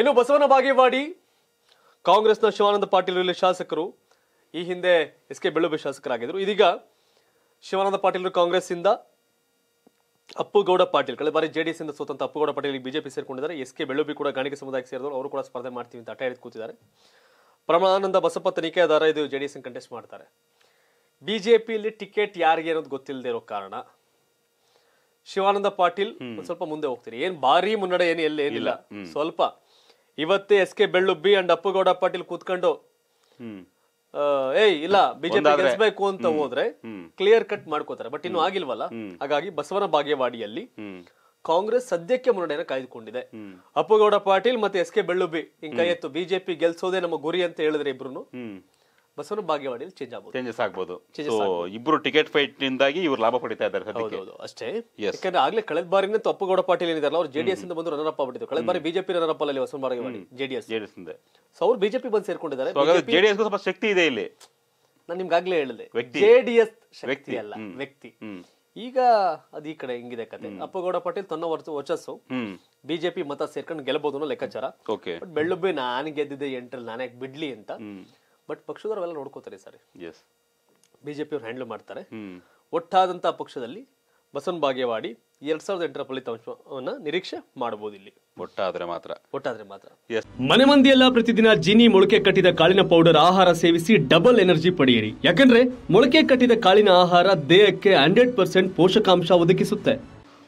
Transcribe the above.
ಇನ್ನು ಬಸವನ ಬಾಗೇವಾಡಿ ಕಾಂಗ್ರೆಸ್ನ ಶಿವಾನಂದ ಪಾಟೀಲ್ ಇಲ್ಲಿ ಶಾಸಕರು ಈ ಹಿಂದೆ ಎಸ್ ಕೆ ಬೆಳ್ಳುಬೆ ಶಾಸಕರಾಗಿದ್ದರು ಇದೀಗ ಶಿವಾನಂದ ಪಾಟೀಲ್ ಇಂದ ಅಪ್ಪುಗೌಡ ಪಾಟೀಲ್ ಕಳೆದ ಬಾರಿ ಜೆಡಿಎಸ್ ಇಂದ ಸ್ವತಂತ್ರ ಅಪ್ಪುಗೌಡ ಪಾಟೀಲ್ ಬಿಜೆಪಿ ಸೇರಿಕೊಂಡಿದ್ದಾರೆ ಎಸ್ ಕೆ ಬೆಳ್ಳುಬಿ ಕೂಡ ಗಾಣಿಕ ಸಮುದಾಯಕ್ಕೆ ಸೇರಿದವರು ಅವರು ಕೂಡ ಸ್ಪರ್ಧೆ ಮಾಡ್ತೀವಿ ಅಂತ ಹಠ ಹಿಡಿದು ಕೂತಿದ್ದಾರೆ ಪ್ರಮಾಣಾನಂದ ಬಸಪ್ಪ ತನಿಖೆದಾರ ಇದು ಜೆಡಿಎಸ್ ಕಂಟೆಸ್ಟ್ ಮಾಡ್ತಾರೆ ಬಿಜೆಪಿಯಲ್ಲಿ ಟಿಕೆಟ್ ಯಾರಿಗೆ ಅನ್ನೋದು ಗೊತ್ತಿಲ್ಲದೆ ಇರೋ ಕಾರಣ ಶಿವಾನಂದ ಪಾಟೀಲ್ ಸ್ವಲ್ಪ ಮುಂದೆ ಹೋಗ್ತೀರಿ ಏನ್ ಭಾರಿ ಮುನ್ನಡೆ ಏನು ಎಲ್ಲ ಏನಿಲ್ಲ ಸ್ವಲ್ಪ ಇವತ್ತೇ S K Bellubbi and Appugowda Patil ಕೂತ್ಕೊಂಡು ಏಯ್ ಇಲ್ಲ ಬಿಜೆಪಿ ಗೆಲ್ಸ್ಬೇಕು ಅಂತ ಹೋದ್ರೆ ಕ್ಲಿಯರ್ ಕಟ್ ಮಾಡ್ಕೋತಾರೆ ಬಟ್ ಇನ್ನು ಆಗಿಲ್ವಲ್ಲ ಹಾಗಾಗಿ ಬಸವನ ಭಾಗ್ಯವಾಡಿಯಲ್ಲಿ ಕಾಂಗ್ರೆಸ್ ಸದ್ಯಕ್ಕೆ ಮುನ್ನಡೆಯನ್ನು ಕಾಯ್ದುಕೊಂಡಿದೆ ಅಪ್ಪುಗೌಡ ಪಾಟೀಲ್ ಮತ್ತೆ ಎಸ್ ಕೆ ಬೆಳ್ಳುಬ್ಬಿ ಹಿಂಗ್ ಎತ್ತು ಬಿಜೆಪಿ ಗೆಲ್ಸೋದೇ ನಮ್ಮ ಗುರಿ ಅಂತ ಹೇಳಿದ್ರೆ ಇಬ್ರು ಬಸವನ ಬಾಗೇವಾಡಿಯಲ್ಲಿ ಚೇಂಜ್ ಆಗ್ಬೋದು ಚೇಂಜಸ್ ಆಗ್ಬೋದು ಇಬ್ರು ಟಿಕೆಟ್ ಫೈಟ್ ನಿಂದಾಗಿ ಇವರು ಲಾಭ ಪಡಿತಾ ಇದ್ದಾರೆ ಹೌದು ಅಷ್ಟೇ ಯಾಕಂದ್ರೆ ಆಗ್ಲೇ ಕಳೆದ ಬಾರಿನೇ ತಪ್ಪುಗೌಡ ಪಾಟೀಲ್ ಏನಿದಾರಲ್ಲ ಅವ್ರು ಜೆಡಿಎಸ್ ಇಂದ ಬಂದು ರನ್ನರ್ ಅಪ್ ಆಗ್ಬಿಟ್ಟಿದ್ರು ಕಳೆದ ಬಾರಿ ಬಿಜೆಪಿ ರನ್ನರ್ ಅಪ್ ಅಲ್ಲಿ ಬಸವನ ಬಾಗೇವಾಡಿ ಜೆಡಿಎಸ್ ಜೆಡಿಎಸ್ ಇಂದ ಸೊ ಅವ್ರು ಬಿಜೆಪಿ ಬಂದು ಸೇರ್ಕೊಂಡಿದ್ದಾರೆ ಜೆಡಿಎಸ್ ಸ್ವಲ್ಪ ಶಕ್ತಿ ಇದೆ ಇಲ್ಲಿ ನಾನು ನಿಮ್ಗಾಗ್ಲೇ ಹೇಳಿದೆ ಜೆಡಿಎಸ್ ಶಕ್ತಿ ಅಲ್ಲ ವ್ಯಕ್ತಿ ಈಗ ಅದ್ ಈ ಕಡೆ ಹಿಂಗಿದೆ ಕತೆ ಅಪ್ಪಗೌಡ ಪಾಟೀಲ್ ತನ್ನ ವರ್ಚಸ್ಸು ಬಿಜೆಪಿ ಮತ ಸೇರ್ಕೊಂಡು ಗೆಲ್ಲಬಹುದು ಅನ್ನೋ ಲೆಕ್ಕಾಚಾರ ಬೆಳ್ಳುಬ್ಬಿ ನಾನು ಗೆದ್ದಿದ್ದೆ ಎಂಟ್ರಲ್ಲಿ ನಾನೇ ಬಿಡ್ಲಿ ಅಂತ ಬಟ್ ಪಕ್ಷದವರೆಲ್ಲ ನೋಡ್ಕೋತಾರೆ ಸರ್ ಎಸ್ ಬಿ ಜೆ ಪಿಯವ್ರು ಹ್ಯಾಂಡಲ್ ಮಾಡ್ತಾರೆ ಒಟ್ಟಾದಂಥ ಪಕ್ಷದಲ್ಲಿ ಬಸವನ್ ಬಾಗೇವಾಡಿ ಎರಡ್ ಸಾವಿರದ ಎಂಟರ ಫಲಿತಾಂಶವನ್ನ ನಿರೀಕ್ಷೆ ಮಾಡಬಹುದು ಇಲ್ಲಿ ಒಟ್ಟಾದ್ರೆ ಮಾತ್ರ ಒಟ್ಟಾದ್ರೆ ಮಾತ್ರ ಮನೆ ಮಂದಿಯೆಲ್ಲ ಪ್ರತಿದಿನ ಜೀನಿ ಮೊಳಕೆ ಕಟ್ಟಿದ ಕಾಳಿನ ಪೌಡರ್ ಆಹಾರ ಸೇವಿಸಿ ಡಬಲ್ ಎನರ್ಜಿ ಪಡೆಯಿರಿ ಯಾಕಂದ್ರೆ ಮೊಳಕೆ ಕಟ್ಟಿದ ಕಾಳಿನ ಆಹಾರ ದೇಹಕ್ಕೆ ಹಂಡ್ರೆಡ್ ಪರ್ಸೆಂಟ್ ಪೋಷಕಾಂಶ ಒದಗಿಸುತ್ತೆ